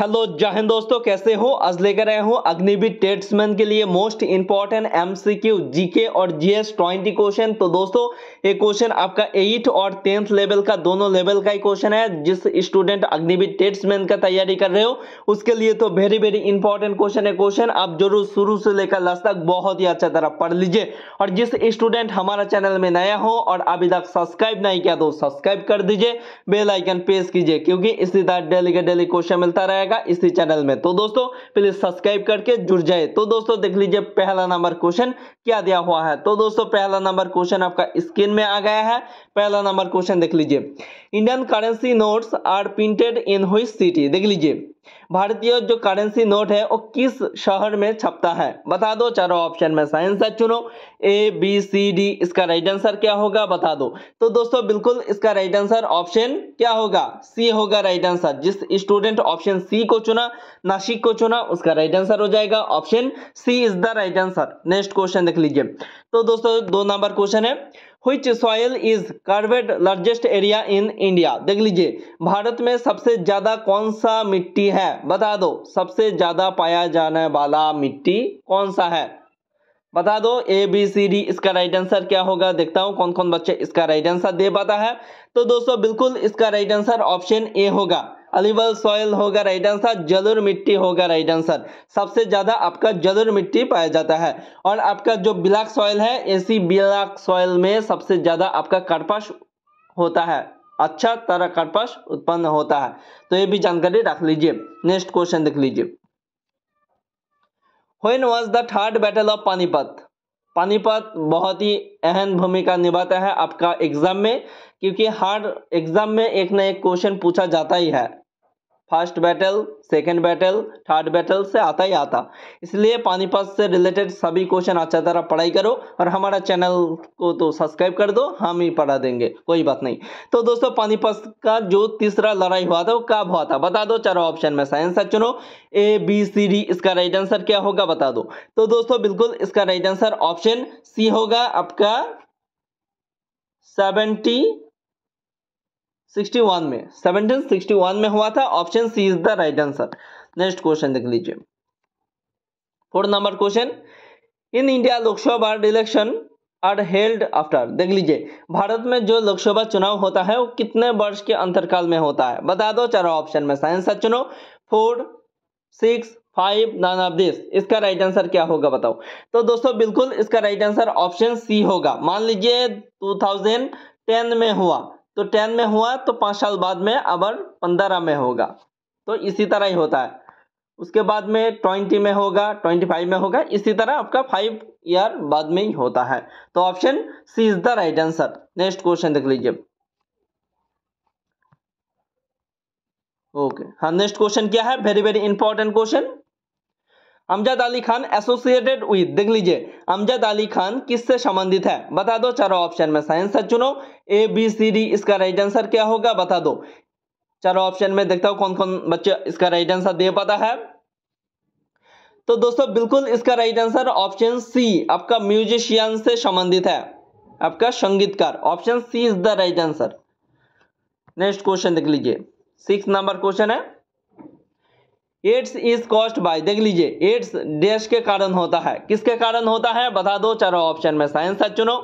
hello जय दोस्तों कैसे हो आज लेकर आए हूँ अग्निवीर टेट्समैन के लिए मोस्ट इंपॉर्टेंट एमसीक्यू जीके और जीएस ट्वेंटी क्वेश्चन तो दोस्तों ये क्वेश्चन आपका एट और टेंथ लेवल का दोनों लेवल का ही क्वेश्चन है जिस स्टूडेंट अग्निवीर टेट्समैन का तैयारी कर रहे हो उसके लिए तो वेरी वेरी इंपॉर्टेंट क्वेश्चन है क्वेश्चन आप जरूर शुरू से लेकर लास्ट तक बहुत ही अच्छा तरह पढ़ लीजिए और जिस स्टूडेंट हमारा चैनल में नया हो और अभी तक सब्सक्राइब नहीं किया तो सब्सक्राइब कर दीजिए बेलाइकन प्रेस कीजिए क्योंकि इसी तरह डेली का डेली क्वेश्चन मिलता रहेगा जाएगा इसी चैनल में तो दोस्तों प्लीज सब्सक्राइब करके जुड़ जाए तो दोस्तों देख लीजिए पहला नंबर क्वेश्चन क्या दिया हुआ है तो दोस्तों पहला नंबर क्वेश्चन आपका स्क्रीन में आ गया है पहला नंबर क्वेश्चन देख लीजिए Indian currency notes are printed in which city देख लीजिए भारतीय जो करेंसी नोट है वो किस शहर में छपता है बता दो चारों ऑप्शन में साइंस चुनो ए बी सी डी इसका राइट आंसर क्या होगा बता दो तो दोस्तों बिल्कुल इसका राइट आंसर ऑप्शन क्या होगा सी होगा राइट आंसर जिस स्टूडेंट ऑप्शन सी को चुना नासिक को चुना उसका राइट आंसर हो जाएगा option C is the right answer next question देख लीजिए तो दोस्तों दो नंबर क्वेश्चन है which soil is covered largest area in India देख लीजिए भारत में सबसे ज्यादा कौन सा मिट्टी है बता दो सबसे ज्यादा पाया जाने वाला मिट्टी कौन सा है बता दो ए बी सी डी इसका राइट आंसर क्या होगा देखता हूँ कौन कौन बच्चे इसका राइट आंसर दे पाता है तो दोस्तों बिल्कुल इसका राइट आंसर ऑप्शन ए होगा अलिबल सॉइल होगा राइट आंसर जलुर मिट्टी होगा राइट आंसर सबसे ज्यादा आपका जलुर मिट्टी पाया जाता है और आपका जो ब्लैक सॉइल है ऐसी ब्लैक सॉइल में सबसे ज्यादा आपका कर्पश होता है अच्छा तरह कर्पश उत्पन्न होता है तो ये भी जानकारी रख लीजिए नेक्स्ट क्वेश्चन देख लीजिए when was the third battle of Panipat Panipat बहुत ही अहम भूमिका निभाता है आपका एग्जाम में क्योंकि हर एग्जाम में एक ना एक क्वेश्चन पूछा जाता ही है first battle second battle third battle से आता ही आता इसलिए पानीपत से रिलेटेड सभी क्वेश्चन अच्छा तरह पढ़ाई करो और हमारा चैनल को तो सब्सक्राइब कर दो हम ही पढ़ा देंगे कोई बात नहीं तो दोस्तों पानीपत का जो तीसरा लड़ाई हुआ था वो कब हुआ था बता दो चारों ऑप्शन में साइंस आंसर चुनो ए बी सी डी इसका राइट आंसर क्या होगा बता दो तो दोस्तों बिल्कुल इसका राइट आंसर ऑप्शन सी होगा आपका सेवेंटी 1761 में 1761 में हुआ था option C is the right answer next question देख लीजिए fourth number question in India Lok Sabha election are held after देख लीजिए भारत में जो लोकसभा चुनाव होता है वो कितने वर्ष के अंतरकाल में होता है बता दो चारों ऑप्शन में साइंस चुनो four six five nine of this इसका राइट आंसर क्या होगा बताओ तो दोस्तों बिल्कुल इसका राइट आंसर ऑप्शन सी होगा मान लीजिए 2010 में हुआ तो टेन में हुआ तो पाँच साल बाद में अबर पंद्रह में होगा तो इसी तरह ही होता है उसके बाद में ट्वेंटी में होगा ट्वेंटी फाइव में होगा इसी तरह आपका फाइव ईयर बाद में ही होता है तो option C is the right answer next question देख लीजिए ओके हाँ नेक्स्ट क्वेश्चन क्या है very very important question Amjad Ali Khan associated with देख लीजिए अमजद अली खान किससे संबंधित है बता दो चारों ऑप्शन में साइंस से चुनो ए बी सी डी इसका राइट आंसर क्या होगा बता दो चारों ऑप्शन में देखता हूँ कौन कौन बच्चे इसका राइट आंसर दे पाता है तो दोस्तों बिल्कुल इसका राइट आंसर ऑप्शन सी आपका म्यूजिशियन से संबंधित है आपका संगीतकार option C is the right answer next question देख लीजिए सिक्स नंबर क्वेश्चन है एड्स इज कॉस्ट बाय देख लीजिए एड्स डैश के कारण होता है किसके कारण होता है बता दो चारों ऑप्शन में साइंस सा चुनो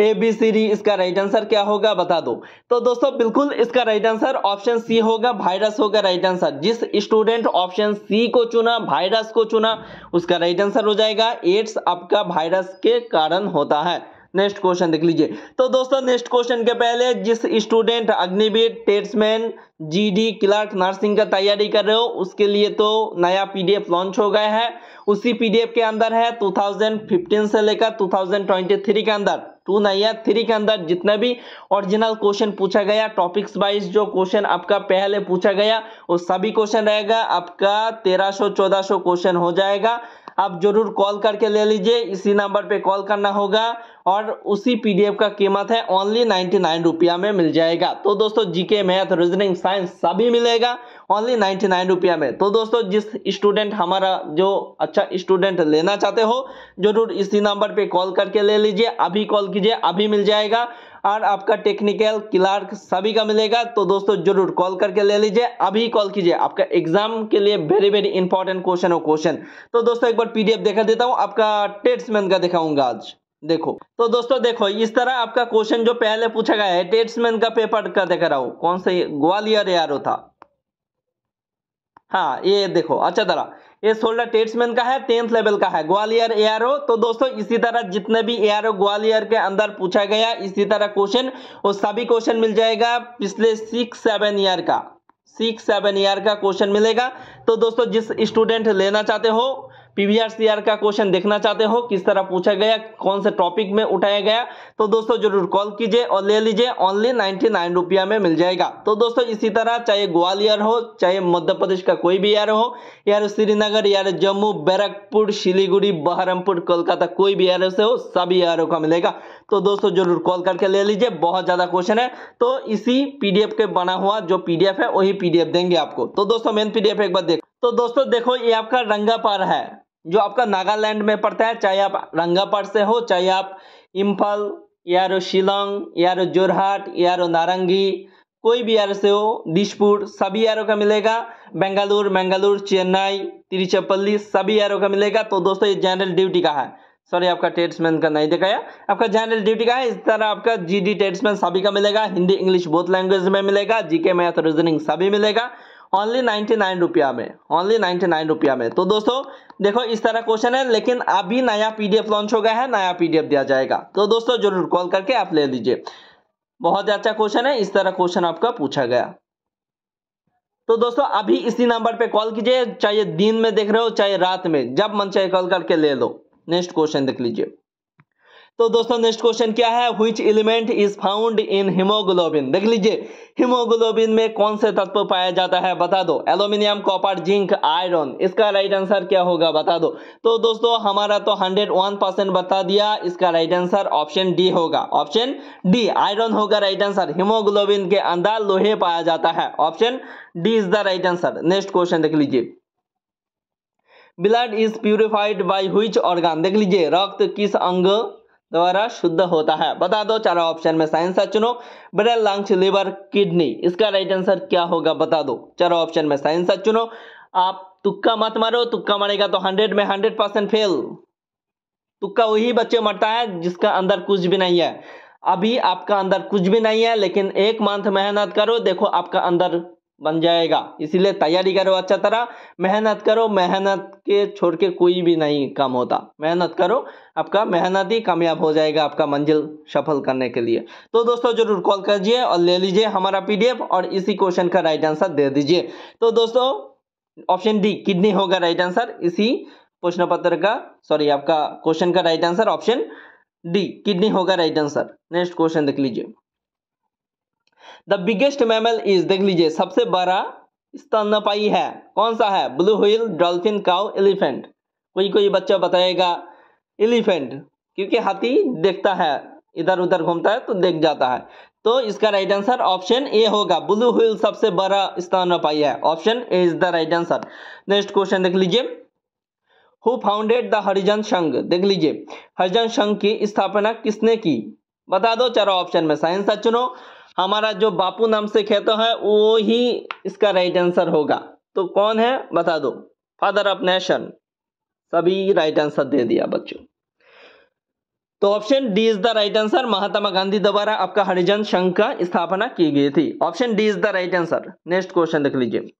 ए बी सी डी इसका राइट आंसर क्या होगा बता दो तो दोस्तों बिल्कुल इसका राइट आंसर ऑप्शन सी होगा वायरस होगा राइट आंसर जिस स्टूडेंट ऑप्शन सी को चुना वायरस को चुना उसका राइट आंसर हो जाएगा एड्स आपका वायरस के कारण होता है नेक्स्ट क्वेश्चन देख लीजिए तो दोस्तों नेक्स्ट क्वेश्चन के पहले जिस स्टूडेंट Agniveer tradesman GD clerk nursing का तैयारी कर रहे हो उसके लिए तो नया पीडीएफ लॉन्च हो गया है उसी पीडीएफ के अंदर है 2015 से लेकर 2023 के अंदर टू नहीं है थ्री के अंदर जितना भी ओरिजिनल क्वेश्चन पूछा गया टॉपिक्स वाइज जो क्वेश्चन आपका पहले पूछा गया वो सभी क्वेश्चन रहेगा आपका तेरह सौ चौदह सौ क्वेश्चन हो जाएगा आप जरूर कॉल करके ले लीजिए इसी नंबर पे कॉल करना होगा और उसी पीडीएफ का कीमत है ओनली नाइन्टी नाइन रुपया में मिल जाएगा तो दोस्तों जीके मैथ रीजनिंग साइंस सभी मिलेगा ओनली नाइन्टी नाइन रुपया में तो दोस्तों जिस स्टूडेंट हमारा जो अच्छा स्टूडेंट लेना चाहते हो जरूर इसी नंबर पे कॉल करके ले लीजिए अभी कॉल कीजिए अभी मिल जाएगा और आपका टेक्निकल क्लार्क सभी का मिलेगा तो दोस्तों जरूर कॉल करके ले लीजिए अभी कॉल कीजिए आपका एग्जाम के लिए वेरी वेरी इंपॉर्टेंट क्वेश्चन और क्वेश्चन तो दोस्तों एक बार पीडीएफ देखा देता हूँ आपका टेट्समैन का दिखाऊंगा आज देखो तो दोस्तों देखो इस तरह आपका क्वेश्चन जो पहले पूछा गया है टेट्समैन का पेपर का देख रहा हूँ कौन सा ग्वालियर यारो था हाँ ये देखो अच्छा तरह ये सोल्डर ट्रेड्समैन का है टेंथ लेवल का है ग्वालियर एआरओ तो दोस्तों इसी तरह जितने भी एआरओ ग्वालियर के अंदर पूछा गया इसी तरह क्वेश्चन और सभी क्वेश्चन मिल जाएगा पिछले सिक्स सेवन ईयर का सिक्स सेवन ईयर का क्वेश्चन मिलेगा तो दोस्तों जिस स्टूडेंट लेना चाहते हो पीवीआर का क्वेश्चन देखना चाहते हो किस तरह पूछा गया कौन से टॉपिक में उठाया गया तो दोस्तों जरूर कॉल कीजिए और ले लीजिए ओनली नाइन्टी नाइन रुपया में मिल जाएगा तो दोस्तों इसी तरह चाहे ग्वालियर हो चाहे मध्य प्रदेश का कोई भी एयर हो यार श्रीनगर यार जम्मू बैरकपुर सिलीगुड़ी बहरमपुर कोलकाता कोई भी एयर से हो सभी एयर का मिलेगा तो दोस्तों जरूर कॉल करके ले लीजिए बहुत ज्यादा क्वेश्चन है तो इसी पीडीएफ के बना हुआ जो पीडीएफ है वही पीडीएफ देंगे आपको तो दोस्तों मेन पीडीएफ एक बार देख तो दोस्तों देखो ये आपका रंगापार है जो आपका नागालैंड में पड़ता है चाहे आप रंगापार से हो चाहे आप इम्फल यारो शिलोंग यारो जोरहाट यारो नारंगी कोई भी यारो से हो दिशपुर सभी यारों का मिलेगा बेंगलुर बेंगलुरु चेन्नई तिरुचपल्ली सभी यारों का मिलेगा तो दोस्तों ये जनरल ड्यूटी का है सॉरी आपका ट्रेड्समैन का नहीं दिखाया आपका जनरल ड्यूटी का है इस तरह आपका जीडी ट्रेड्समैन सभी का मिलेगा हिंदी इंग्लिश बोथ लैंग्वेज में मिलेगा जीके मैथ रीजनिंग सभी मिलेगा ओनली नाइन्टी नाइन रुपया में ओनली नाइन्टी नाइन रुपया में तो दोस्तों देखो इस तरह क्वेश्चन है लेकिन अभी नया पीडीएफ लॉन्च हो गया है नया पीडीएफ दिया जाएगा तो दोस्तों जरूर कॉल करके आप ले लीजिए बहुत अच्छा क्वेश्चन है इस तरह क्वेश्चन आपका पूछा गया तो दोस्तों अभी इसी नंबर पे कॉल कीजिए चाहे दिन में देख रहे हो चाहे रात में जब मन चाहे कॉल करके ले लो नेक्स्ट क्वेश्चन देख लीजिए तो दोस्तों नेक्स्ट क्वेश्चन क्या है which element is found in haemoglobin देख लीजिए हिमोग्लोबिन में कौन से तत्व पाया जाता है बता दो एल्यूमिनियम कॉपर जिंक आयरन इसका राइट आंसर क्या होगा बता दो तो दोस्तों हमारा तो 101 परसेंट बता दिया इसका राइट आंसर ऑप्शन डी होगा ऑप्शन डी आयरन होगा राइट आंसर हिमोग्लोबिन के अंदर लोहे पाया जाता है option D is the right answer next question देख लीजिए blood is purified by which organ देख लीजिए रक्त किस अंग द्वारा शुद्ध होता है बता दो चारों ऑप्शन में साइंस सा चुनो ब्रेन लंग्स लिवर किडनी इसका राइट आंसर क्या होगा बता दो चारों ऑप्शन में साइंस सा चुनो आप तुक्का मत मारो तुक्का मारेगा तो हंड्रेड में हंड्रेड परसेंट फेल तुक्का वही बच्चे मरता है जिसका अंदर कुछ भी नहीं है अभी आपका अंदर कुछ भी नहीं है लेकिन एक मंथ मेहनत करो देखो आपका अंदर बन जाएगा इसीलिए तैयारी करो अच्छा तरह मेहनत करो मेहनत के छोड़ के कोई भी नहीं काम होता मेहनत करो आपका मेहनत ही कामयाब हो जाएगा आपका मंजिल सफल करने के लिए तो दोस्तों जरूर कॉल कीजिए और ले लीजिए हमारा पीडीएफ और इसी क्वेश्चन का राइट आंसर दे दीजिए तो दोस्तों ऑप्शन डी किडनी होगा राइट आंसर इसी प्रश्न पत्र का सॉरी आपका क्वेश्चन का right answer option D kidney होगा राइट आंसर नेक्स्ट क्वेश्चन देख लीजिए द बिगेस्ट मैमल इज देख लीजिए सबसे बड़ा स्तनपाई है कौन सा है blue whale dolphin cow elephant कोई कोई बच्चा बताएगा एलिफेंट क्योंकि हाथी देखता है इधर उधर घूमता है तो देख जाता है तो इसका राइट आंसर ऑप्शन ए होगा ब्लू हुईल सबसे बड़ा स्तनपाई है option A is the right answer next question देख लीजिए हु फाउंडेड द हरिजन संघ देख लीजिए हरिजन संघ की स्थापना किसने की बता दो चारों ऑप्शन में साइंस का चुनो हमारा जो बापू नाम से कहता है वो ही इसका राइट आंसर होगा तो कौन है बता दो फादर ऑफ नेशन सभी राइट आंसर दे दिया बच्चों तो option D is the right answer Mahatma Gandhi द्वारा आपका हरिजन संघ का स्थापना की गई थी option D is the right answer next question देख लीजिए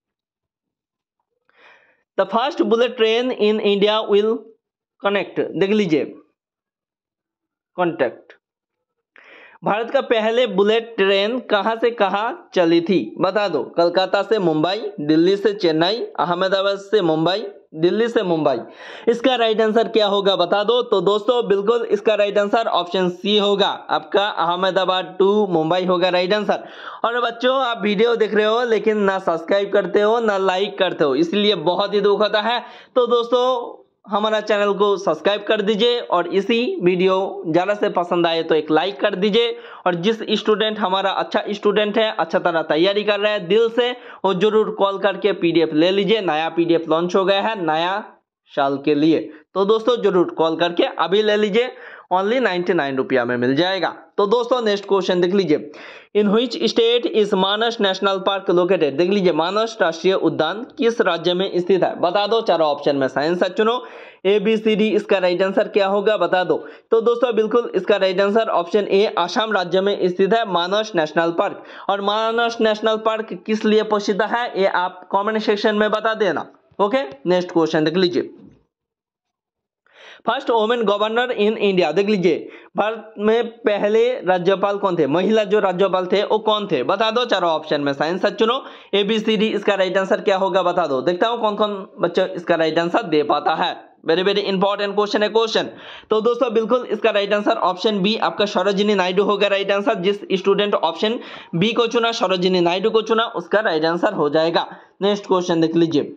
the first bullet train in India will connect देख लीजिए कॉन्टेक्ट भारत का पहले बुलेट ट्रेन कहां से कहां चली थी बता दो कलकत्ता से मुंबई दिल्ली से चेन्नई अहमदाबाद से मुंबई दिल्ली से मुंबई इसका राइट आंसर क्या होगा बता दो तो दोस्तों बिल्कुल इसका राइट आंसर ऑप्शन सी होगा आपका अहमदाबाद टू मुंबई होगा राइट आंसर और बच्चों आप वीडियो देख रहे हो लेकिन ना सब्सक्राइब करते हो ना लाइक करते हो इसलिए बहुत ही दुख होता है तो दोस्तों हमारा चैनल को सब्सक्राइब कर दीजिए और इसी वीडियो ज़्यादा से पसंद आए तो एक लाइक कर दीजिए और जिस स्टूडेंट हमारा अच्छा स्टूडेंट है अच्छा तरह तैयारी कर रहा है दिल से वो जरूर कॉल करके पीडीएफ ले लीजिए नया पीडीएफ लॉन्च हो गया है नया साल के लिए तो दोस्तों जरूर कॉल करके अभी ले लीजिए ओनली नाइन्टी नाइन रुपया में मिल जाएगा तो दोस्तों नेक्स्ट क्वेश्चन देख लीजिए in which state is Manas national park located देख लीजिए मानस राष्ट्रीय उद्यान किस राज्य में स्थित है बता दो चारों ऑप्शन में साइंस चुनो ए बी सी डी इसका राइट आंसर क्या होगा बता दो तो दोस्तों बिल्कुल इसका right answer option A Assam राज्य में स्थित है मानस नेशनल पार्क और मानस नेशनल पार्क किस लिए प्रसिद्ध है ये आप कॉमेंट सेक्शन में बता देना ओके नेक्स्ट क्वेश्चन देख लीजिए first women governor in India देख लीजिए भारत में पहले राज्यपाल कौन थे महिला जो राज्यपाल थे वो कौन थे बता दो चारों ऑप्शन में साइंस चुनो एबीसीडी इसका राइट आंसर क्या होगा बता दो देखता हूँ कौन कौन बच्चा इसका राइट आंसर दे पाता है वेरी वेरी इंपॉर्टेंट क्वेश्चन है क्वेश्चन तो दोस्तों बिल्कुल इसका राइट आंसर ऑप्शन बी आपका सरोजिनी नायडू होगा राइट आंसर जिस स्टूडेंट ऑप्शन बी को चुना सरोजिनी नायडू को चुना उसका राइट आंसर हो जाएगा नेक्स्ट क्वेश्चन देख लीजिए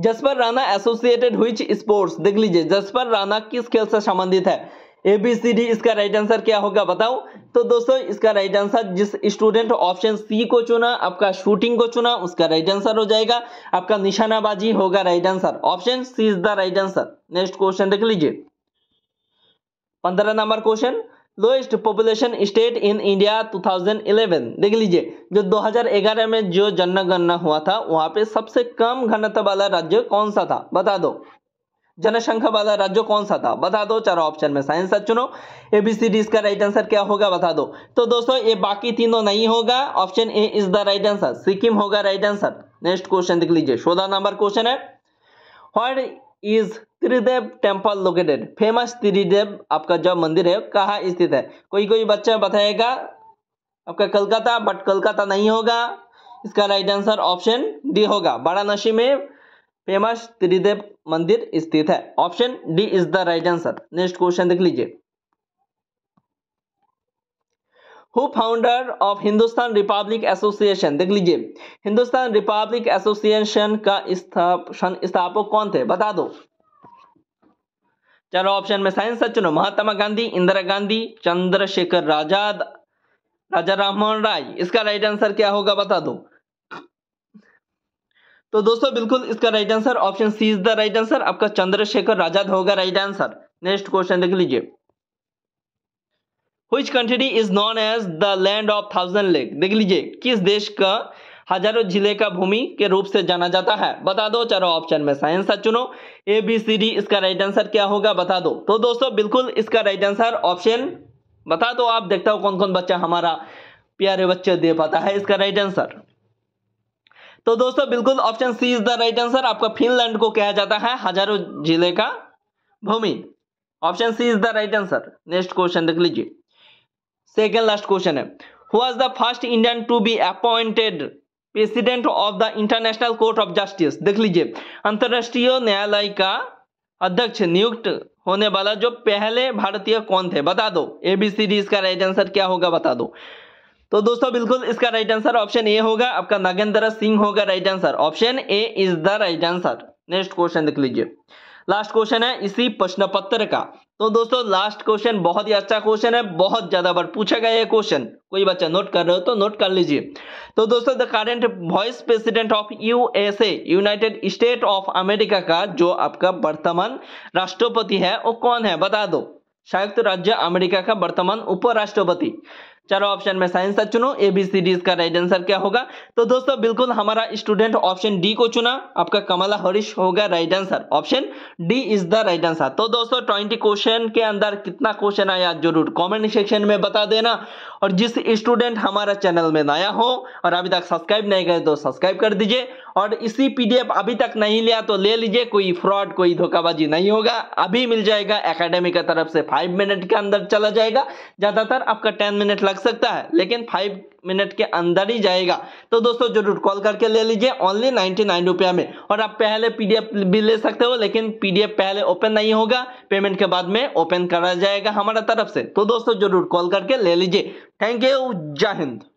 Jaspal Rana associated which sports देख लीजिए जसपर राणा किस खेल से संबंधित है ए बी सी डी इसका राइट आंसर क्या होगा बताओ तो दोस्तों इसका राइट आंसर जिस स्टूडेंट ऑप्शन सी को चुना आपका शूटिंग को चुना उसका राइट आंसर हो जाएगा आपका निशानाबाजी होगा right answer option C is the right answer next question देख लीजिए पंद्रह number question lowest population state in India 2011 देख लीजिए जो 2011 में जो जनगणना हुआ था वहां पे सबसे कम घनत्व वाला राज्य कौन सा था बता दो जनसंख्या वाला राज्य कौन सा था बता दो चारों ऑप्शन में साइंस चुनो एबीसीडी इसका राइट आंसर क्या होगा बता दो तो दोस्तों ये बाकी तीनों नहीं होगा option A is the right answer Sikkim होगा राइट आंसर नेक्स्ट क्वेश्चन देख लीजिए सोलह नंबर क्वेश्चन है और is Tridev temple located famous Tridev आपका जो मंदिर है कहाँ स्थित है कोई कोई बच्चा बताएगा आपका कलकत्ता बट कलकत्ता नहीं होगा इसका राइट आंसर ऑप्शन डी होगा वाराणसी में फेमस त्रिदेव मंदिर स्थित है option D is the right answer next question देख लीजिए who founder of Hindustan republic association देख लीजिए हिंदुस्तान रिपब्लिक एसोसिएशन का स्थाप स्थापक कौन थे बता दो चलो ऑप्शन में साइंस से महात्मा गांधी इंदिरा गांधी चंद्रशेखर आजाद राजा राममोहन राय इसका राइट आंसर क्या होगा बता दो तो दोस्तों बिल्कुल इसका right answer option C is the right answer आपका चंद्रशेखर आजाद होगा राइट आंसर नेक्स्ट क्वेश्चन देख लीजिए which country is known as the land of thousand lake देख लीजिए किस देश का हजारों जिले का भूमि के रूप से जाना जाता है बता दो चारों ऑप्शन में साइंस चुनो ए बी सी डी इसका राइट आंसर क्या होगा बता दो तो दोस्तों बिल्कुल इसका राइट आंसर ऑप्शन बता दो आप देखता हो कौन कौन बच्चा हमारा प्यारे बच्चे दे पाता है इसका राइट आंसर तो दोस्तों बिल्कुल option C is the right answer आपका फिनलैंड को कहा जाता है हजारों जिले का भूमि option C is the right answer next question देख लीजिए सेकेंड लास्ट क्वेश्चन है was the first Indian to be appointed president of the international court of justice देख लीजिए अंतर्राष्ट्रीय न्यायालय का अध्यक्ष नियुक्त होने वाला जो पहले भारतीय कौन थे बता दो एबीसीडी इसका राइट आंसर क्या होगा बता दो तो दोस्तों बिल्कुल इसका राइट आंसर ऑप्शन ए होगा आपका नागेंद्र सिंह होगा right answer option A is the right answer next question देख लीजिए लास्ट क्वेश्चन है इसी प्रश्न पत्र का तो दोस्तों लास्ट क्वेश्चन बहुत ही अच्छा क्वेश्चन है बहुत ज्यादा बार पूछा गया है क्वेश्चन कोई बच्चा नोट कर रहे हो तो नोट कर लीजिए तो दोस्तों the current vice president of USA United State of America का जो आपका वर्तमान राष्ट्रपति है वो कौन है बता दो संयुक्त राज्य अमेरिका का वर्तमान उपराष्ट्रपति चारों ऑप्शन में साइंस e का चुनो ए बी सी डी इसका राइट आंसर क्या होगा तो दोस्तों बिल्कुल हमारा स्टूडेंट ऑप्शन डी को चुना आपका कमला हरीश होगा right answer option D is the right answer तो दोस्तों ट्वेंटी क्वेश्चन के अंदर कितना क्वेश्चन आया जरूर कमेंट सेक्शन में बता देना और जिस स्टूडेंट हमारा चैनल में नया हो और अभी तक सब्सक्राइब नहीं करे तो सब्सक्राइब कर दीजिए और इसी पीडीएफ अभी तक नहीं लिया तो ले लीजिए कोई फ्रॉड कोई धोखाबाजी नहीं होगा अभी मिल जाएगा एकेडमी की तरफ से फाइव मिनट के अंदर चला जाएगा ज़्यादातर आपका टेन मिनट लग सकता है लेकिन फाइव मिनट के अंदर ही जाएगा तो दोस्तों जरूर कॉल करके ले लीजिए ओनली नाइन्टी नाइन रुपया में और आप पहले पीडीएफ भी ले सकते हो लेकिन पीडीएफ पहले ओपन नहीं होगा पेमेंट के बाद में ओपन करा जाएगा हमारा तरफ से तो दोस्तों जरूर कॉल करके ले लीजिए थैंक यू जय हिंद